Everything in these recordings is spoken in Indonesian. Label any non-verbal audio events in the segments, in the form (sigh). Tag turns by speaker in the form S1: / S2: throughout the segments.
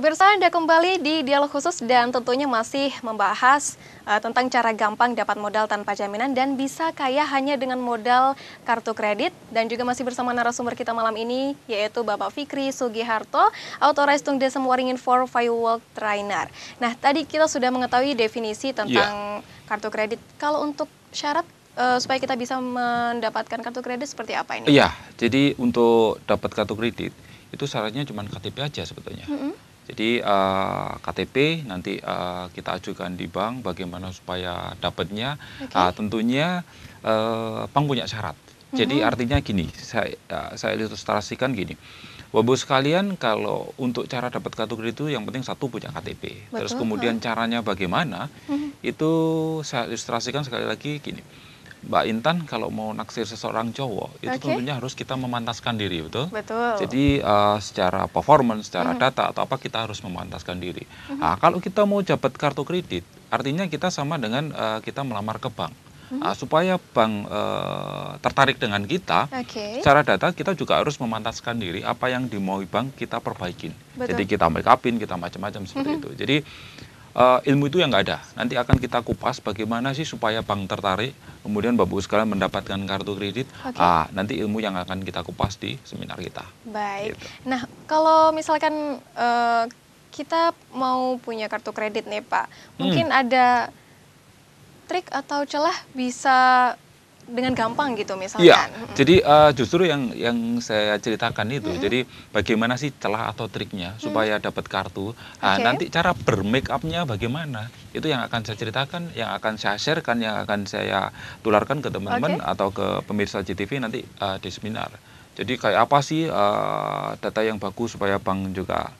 S1: Pemirsa, Anda kembali di dialog khusus dan tentunya masih membahas uh, tentang cara gampang dapat modal tanpa jaminan dan bisa kaya hanya dengan modal kartu kredit. Dan juga masih bersama narasumber kita malam ini, yaitu Bapak Fikri Sugiharto, Authorized Tung Desem Waringin for Firewall Trainer. Nah, tadi kita sudah mengetahui definisi iya. tentang yeah. kartu kredit. Kalau untuk syarat uh, supaya kita bisa mendapatkan kartu kredit seperti apa ini? Iya,
S2: jadi untuk dapat kartu kredit itu syaratnya cuma KTP aja sebetulnya. Mm -hmm. Jadi uh, eh, KTP nanti uh, kita ajukan di bank bagaimana supaya dapatnya. Okay. Uh, tentunya uh, bank punya syarat. Mm-hmm. Jadi artinya gini, saya uh, saya ilustrasikan gini. Bapak sekalian kalau untuk cara dapat kartu kredit itu yang penting satu punya KTP. Betul, Terus kemudian caranya bagaimana? Mm-hmm. Itu saya ilustrasikan sekali lagi gini Mbak Intan kalau mau naksir seseorang cowok itu tentunya harus kita memantaskan diri betul. Betul. Jadi uh, secara performance, secara mm -hmm. data atau apa kita harus memantaskan diri. Mm -hmm. Nah, kalau kita mau dapat kartu kredit, artinya kita sama dengan uh, kita melamar ke bank. uh, supaya bank uh, tertarik dengan kita,
S3: okay. secara
S2: data kita juga harus memantaskan diri apa yang dimaui bank kita perbaikin. Betul. Jadi kita make upin, kita macam-macam seperti mhm. itu. Jadi uh, ilmu itu yang nggak ada. Nanti akan kita kupas bagaimana sih supaya bank tertarik, kemudian Bapak-Ibu sekalian mendapatkan kartu kredit. Okay. Uh, nanti ilmu yang akan kita kupas di seminar kita.
S1: Baik. Gitu. Nah, kalau misalkan uh, kita mau punya kartu kredit nih Pak, hmm. mungkin hmm. ada trik atau celah bisa dengan gampang gitu misalkan. Iya.
S2: Jadi uh, justru yang yang saya ceritakan itu. -hmm. Jadi bagaimana sih celah atau triknya supaya dapat kartu. Nah, okay. Uh, nanti cara bermake upnya bagaimana? Itu yang akan saya ceritakan, yang akan saya sharekan, yang akan saya tularkan ke teman-teman okay. atau ke pemirsa CTV nanti uh, di seminar. Jadi kayak apa sih uh, data yang bagus supaya bank juga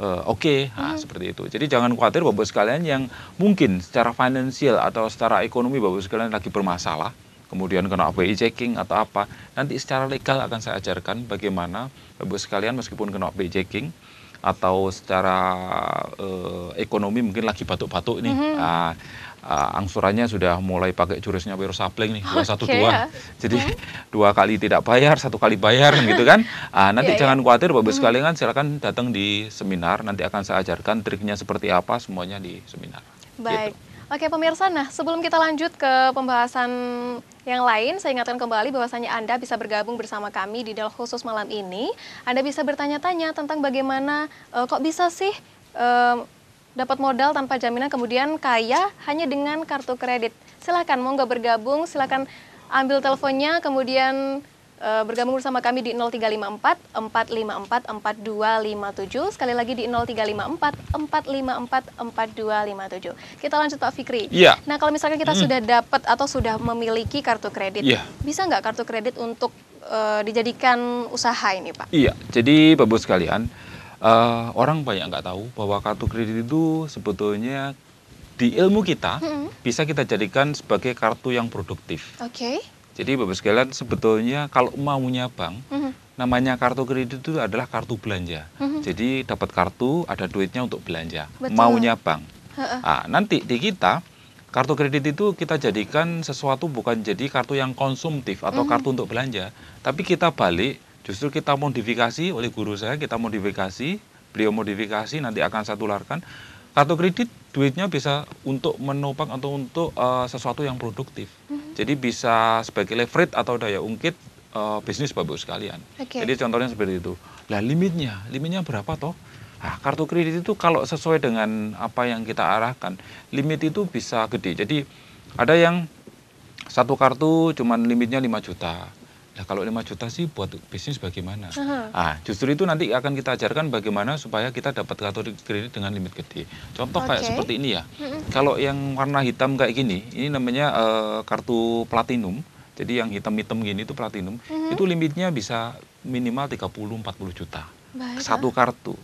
S2: uh, oke okay. nah, hmm. seperti itu jadi jangan khawatir bapak sekalian yang mungkin secara finansial atau secara ekonomi bapak sekalian lagi bermasalah kemudian kena BI checking atau apa. Nanti secara legal akan saya ajarkan bagaimana Bapak sekalian meskipun kena BI checking atau secara uh, ekonomi mungkin lagi batuk-batuk nih. Mm -hmm. uh, ah, uh, ah, angsurannya sudah mulai pakai jurusnya Wiro Sapling nih dua satu dua ya. jadi hmm. (laughs) dua kali tidak bayar satu kali bayar kan gitu kan uh, nanti yeah, iya. jangan yeah. khawatir bapak mm-hmm. sekalian kan silakan datang di seminar nanti akan saya ajarkan triknya seperti apa semuanya di seminar
S1: baik gitu. Oke pemirsa, nah sebelum kita lanjut ke pembahasan yang lain, saya ingatkan kembali bahwasannya Anda bisa bergabung bersama kami di Dal Khusus malam ini. Anda bisa bertanya-tanya tentang bagaimana uh, kok bisa sih uh, dapat modal tanpa jaminan kemudian kaya hanya dengan kartu kredit. Silahkan nggak bergabung, silakan ambil teleponnya kemudian Eh, bergabung bersama kami di 0354 454 4257. Sekali lagi di 0354 454 4257. Kita lanjut Pak Fikri. Iya. Nah, kalau misalkan kita hmm. sudah dapat atau sudah memiliki kartu kredit, iya. bisa nggak kartu kredit untuk uh, dijadikan usaha ini, Pak? Iya.
S2: Jadi Bapak sekalian, uh, orang banyak nggak tahu bahwa kartu kredit itu sebetulnya di ilmu kita hmm. bisa kita jadikan sebagai kartu yang produktif. Oke. Okay. Jadi Bapak sekalian sebetulnya kalau maunya bank mm-hmm. namanya kartu kredit itu adalah kartu belanja. Mm-hmm. Jadi dapat kartu ada duitnya untuk belanja. Betul. Maunya bank. Nah, nanti di kita kartu kredit itu kita jadikan sesuatu bukan jadi kartu yang konsumtif atau mm-hmm. kartu untuk belanja, tapi kita balik justru kita modifikasi oleh guru saya kita modifikasi, beliau modifikasi nanti akan saya tularkan kartu kredit duitnya bisa untuk menopang atau untuk uh, sesuatu yang produktif. Mm-hmm jadi bisa sebagai leverage atau daya ungkit uh, bisnis Bapak sekalian. Okay. Jadi contohnya seperti itu. Nah, limitnya, limitnya berapa toh? Nah, kartu kredit itu kalau sesuai dengan apa yang kita arahkan, limit itu bisa gede. Jadi ada yang satu kartu cuma limitnya 5 juta Nah, kalau 5 juta sih buat bisnis bagaimana? Uh-huh. Ah, justru itu nanti akan kita ajarkan bagaimana supaya kita dapat kartu kredit dengan limit gede. Contoh okay. kayak seperti ini ya. Uh-huh. Kalau yang warna hitam kayak gini, ini namanya uh, kartu platinum. Jadi yang hitam-hitam gini itu platinum. Uh-huh. Itu limitnya bisa minimal 30 40 juta. Baik, Satu kartu.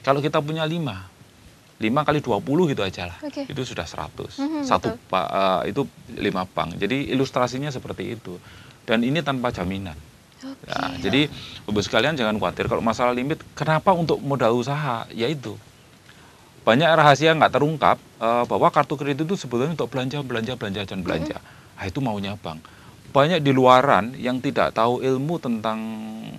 S2: Kalau kita punya 5, 5 kali 20 gitu aja lah. Okay. Itu sudah 100. Uh -huh, Satu uh, itu 5 bank. Jadi ilustrasinya seperti itu dan ini tanpa jaminan.
S3: Okay. Ya, nah, jadi
S2: bapak sekalian jangan khawatir kalau masalah limit. Kenapa untuk modal usaha? Ya itu banyak rahasia nggak terungkap uh, bahwa kartu kredit itu sebetulnya untuk belanja belanja belanja dan belanja. Mm-hmm. Nah, itu maunya bank. Banyak di luaran yang tidak tahu ilmu tentang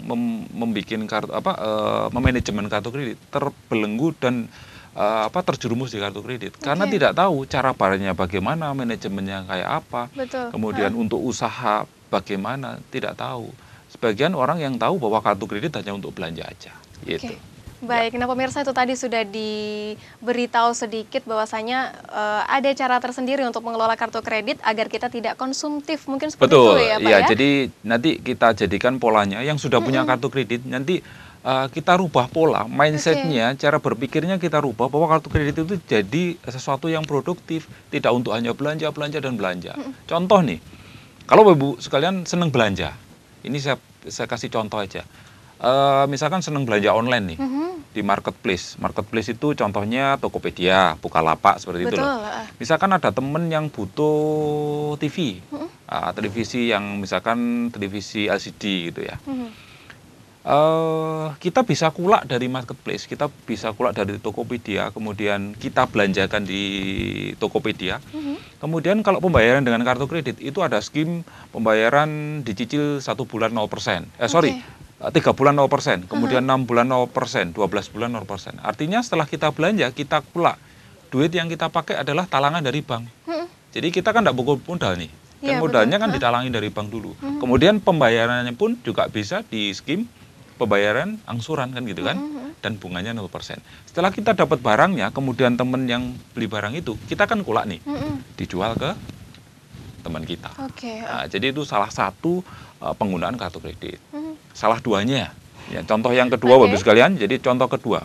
S2: mem- membuat kartu apa uh, memanajemen kartu kredit terbelenggu dan uh, apa terjerumus di kartu kredit okay. karena iya. tidak tahu cara barangnya bagaimana manajemennya kayak apa
S1: Betul. kemudian ha.
S2: untuk usaha bagaimana tidak tahu. Sebagian orang yang tahu bahwa kartu kredit hanya untuk belanja aja. Gitu. Okay.
S1: Baik, nah pemirsa itu tadi sudah diberitahu sedikit bahwasanya uh, ada cara tersendiri untuk mengelola kartu kredit agar kita tidak konsumtif mungkin seperti Betul, itu ya Pak ya. ya? jadi
S2: nanti kita jadikan polanya yang sudah punya kartu kredit nanti uh, kita rubah pola mindsetnya, okay. cara berpikirnya kita rubah bahwa kartu kredit itu jadi sesuatu yang produktif, tidak untuk hanya belanja, belanja dan belanja. Contoh nih kalau Bapak-Ibu sekalian senang belanja, ini saya, saya kasih contoh aja. E, misalkan senang belanja online nih mm -hmm. di marketplace. Marketplace itu contohnya Tokopedia, Bukalapak seperti Betul. itu loh. Misalkan ada temen yang butuh TV, mm -hmm. Ah, televisi yang misalkan televisi LCD gitu ya. Mm -hmm uh, kita bisa kulak dari marketplace, kita bisa kulak dari Tokopedia, kemudian kita belanjakan di Tokopedia. Mm-hmm. Kemudian kalau pembayaran dengan kartu kredit itu ada skim pembayaran dicicil satu bulan 0%. Eh sorry, eh, tiga bulan 0%, kemudian mhm. enam uh-huh. bulan 0%, 12 bulan 0%. Artinya setelah kita belanja, kita kulak. Duit yang kita pakai adalah talangan dari bank. Mm -hmm. Jadi kita kan tidak buku modal nih. Kan ya, modalnya kan ditalangin dari bank dulu. Mhm. Kemudian pembayarannya pun juga bisa di skim pembayaran angsuran kan gitu kan mm -hmm. dan bunganya 0%. Setelah kita dapat barangnya, kemudian teman yang beli barang itu kita kan kulak nih. Mm -hmm. Dijual ke teman kita. Okay. Nah, oh. jadi itu salah satu uh, penggunaan kartu kredit. Mm -hmm. Salah duanya. Ya, contoh yang kedua okay. Bapak sekalian, jadi contoh kedua.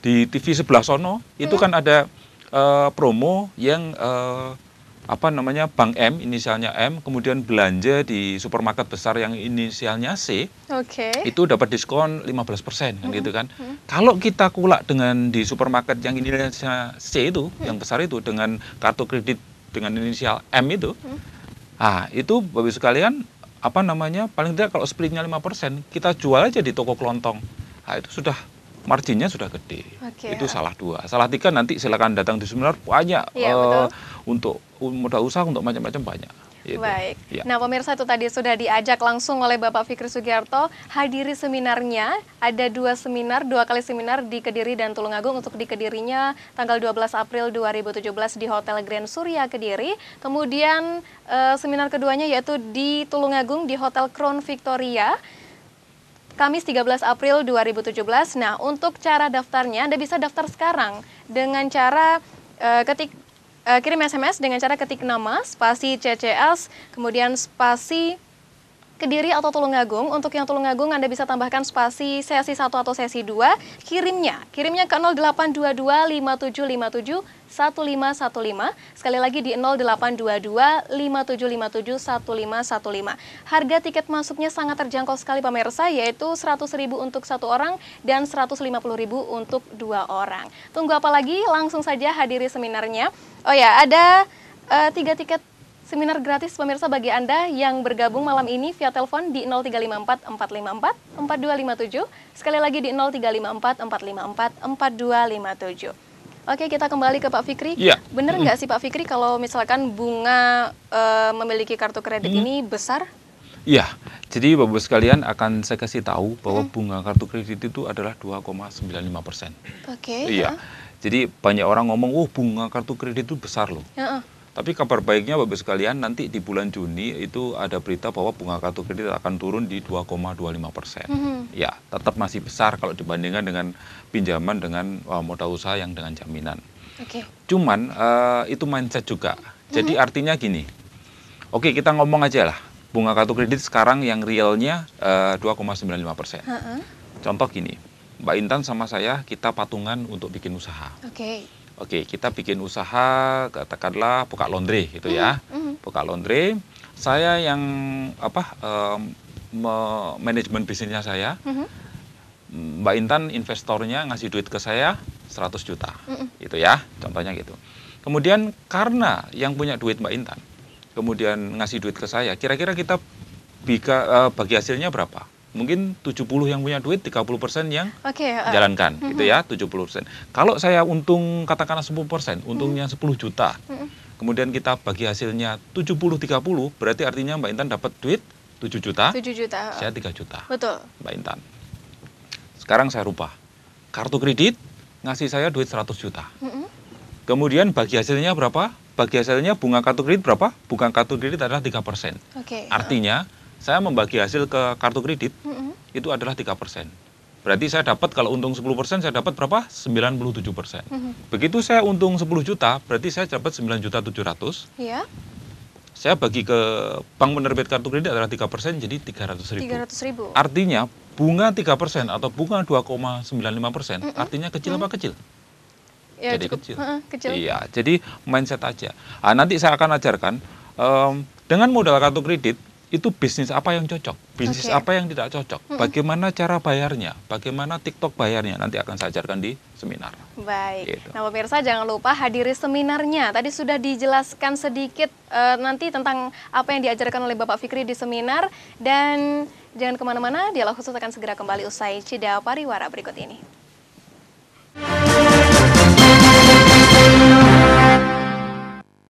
S2: Di TV sebelah sono mm -hmm. itu mm-hmm. kan ada uh, promo yang uh, apa namanya Bank M inisialnya M kemudian belanja di supermarket besar yang inisialnya C okay. itu dapat diskon 15% persen mm -hmm. gitu kan mm -hmm. kalau kita kulak dengan di supermarket yang inisialnya C itu mm -hmm. yang besar itu dengan kartu kredit dengan inisial M itu mm -hmm. ah itu bagi sekalian apa namanya paling tidak kalau splitnya 5% kita jual aja di toko kelontong ah itu sudah marginnya sudah gede. Okay. Itu salah dua. Salah tiga nanti silakan datang di seminar banyak ya, uh, untuk modal usaha untuk macam-macam banyak. Gitu. Baik. Ya. Nah,
S1: pemirsa itu tadi sudah diajak langsung oleh Bapak Fikri Sugiarto hadiri seminarnya. Ada dua seminar, dua kali seminar di Kediri dan Tulungagung. Untuk di Kedirinya tanggal 12 April 2017 di Hotel Grand Surya Kediri. Kemudian eh, seminar keduanya yaitu di Tulungagung di Hotel Crown Victoria Kamis 13 April 2017. Nah, untuk cara daftarnya Anda bisa daftar sekarang dengan cara uh, ketik uh, kirim SMS dengan cara ketik nama spasi CCS kemudian spasi Kediri atau Tulungagung. Untuk yang Tulungagung Anda bisa tambahkan spasi sesi 1 atau sesi 2. Kirimnya, kirimnya ke 0822 Sekali lagi di 0822 5757 Harga tiket masuknya sangat terjangkau sekali pemirsa, yaitu 100.000 untuk satu orang dan 150 untuk dua orang. Tunggu apa lagi? Langsung saja hadiri seminarnya. Oh ya, ada uh, tiga tiket Seminar gratis pemirsa bagi Anda yang bergabung malam ini via telepon di 0354 454 4257. Sekali lagi di 0354 454 4257. Oke, kita kembali ke Pak Fikri. Ya. Benar nggak mm. sih Pak Fikri kalau misalkan bunga e, memiliki kartu kredit mm. ini besar?
S2: Iya, jadi Bapak-Ibu sekalian akan saya kasih tahu bahwa mm. bunga kartu kredit itu adalah 2,95 persen.
S1: Oke. Okay, iya. ya.
S2: Jadi banyak orang ngomong, oh bunga kartu kredit itu besar loh. Ya. Tapi kabar baiknya Bapak sekalian nanti di bulan Juni itu ada berita bahwa bunga kartu kredit akan turun di 2,25 persen. Mm -hmm. Ya, tetap masih besar kalau dibandingkan dengan pinjaman dengan uh, modal usaha yang dengan jaminan. Okay. Cuman uh, itu mindset juga. Jadi mm -hmm. artinya gini, oke kita ngomong aja lah bunga kartu kredit sekarang yang realnya uh, 2,95 persen. Uh Contoh gini, Mbak Intan sama saya kita patungan untuk bikin usaha. Oke. Okay Oke, kita bikin usaha, katakanlah buka laundry gitu ya. Mm-hmm. Buka laundry, saya yang apa um, manajemen bisnisnya saya. Mm-hmm. Mbak Intan investornya ngasih duit ke saya 100 juta. mm hmm Gitu ya, contohnya gitu. Kemudian karena yang punya duit Mbak Intan kemudian ngasih duit ke saya, kira-kira kita bika, uh, eh, bagi hasilnya berapa? mungkin 70 yang punya duit 30% yang okay, uh, eh, jalankan uh, gitu ya 70%. Kalau saya untung katakanlah 10%, untungnya uh, 10 juta. Uh, kemudian kita bagi hasilnya 70 30 berarti artinya Mbak Intan dapat duit 7 juta. 7 juta. Uh, Saya 3 juta. Betul. Mbak Intan. Sekarang saya rubah. Kartu kredit ngasih saya duit 100 juta. Uh, Kemudian bagi hasilnya berapa? Bagi hasilnya bunga kartu kredit berapa? Bunga kartu kredit adalah 3%.
S3: Okay. Eh. Artinya
S2: uh saya membagi hasil ke kartu kredit mm-hmm. itu adalah tiga persen. Berarti saya dapat kalau untung 10 persen, saya dapat berapa? 97 persen. Mm-hmm. Begitu saya untung 10 juta, berarti saya dapat 9 juta 700. Iya. Yeah. Saya bagi ke bank penerbit kartu kredit adalah tiga persen, jadi 300 ribu. 300 ribu. Artinya bunga tiga persen atau bunga 2,95 sembilan mm-hmm. artinya kecil mm-hmm. apa kecil?
S3: Ya, jadi cukup. kecil. kecil. Iya,
S2: jadi mindset aja. Nah, nanti saya akan ajarkan um, dengan modal kartu kredit itu bisnis apa yang cocok, bisnis okay. apa yang tidak cocok, bagaimana cara bayarnya, bagaimana TikTok bayarnya nanti akan saya ajarkan di seminar.
S1: Baik. Gitu. Nah, pemirsa jangan lupa hadiri seminarnya. Tadi sudah dijelaskan sedikit uh, nanti tentang apa yang diajarkan oleh Bapak Fikri di seminar dan jangan kemana-mana. Dialog khusus akan segera kembali usai Cida Pariwara berikut ini.